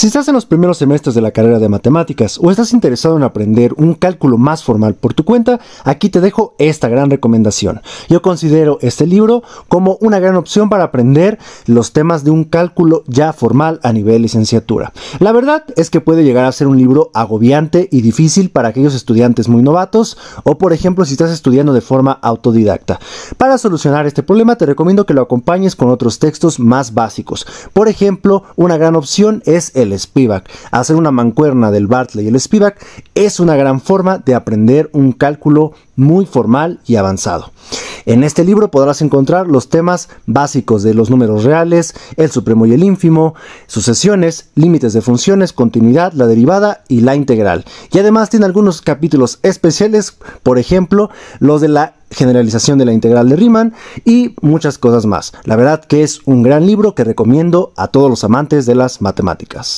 Si estás en los primeros semestres de la carrera de matemáticas o estás interesado en aprender un cálculo más formal por tu cuenta, aquí te dejo esta gran recomendación. Yo considero este libro como una gran opción para aprender los temas de un cálculo ya formal a nivel licenciatura. La verdad es que puede llegar a ser un libro agobiante y difícil para aquellos estudiantes muy novatos o por ejemplo si estás estudiando de forma autodidacta. Para solucionar este problema te recomiendo que lo acompañes con otros textos más básicos. Por ejemplo, una gran opción es el Spivak, hacer una mancuerna del Bartley y el Spivak es una gran forma de aprender un cálculo muy formal y avanzado. En este libro podrás encontrar los temas básicos de los números reales, el supremo y el ínfimo, sucesiones, límites de funciones, continuidad, la derivada y la integral. Y además tiene algunos capítulos especiales, por ejemplo, los de la generalización de la integral de Riemann y muchas cosas más. La verdad que es un gran libro que recomiendo a todos los amantes de las matemáticas.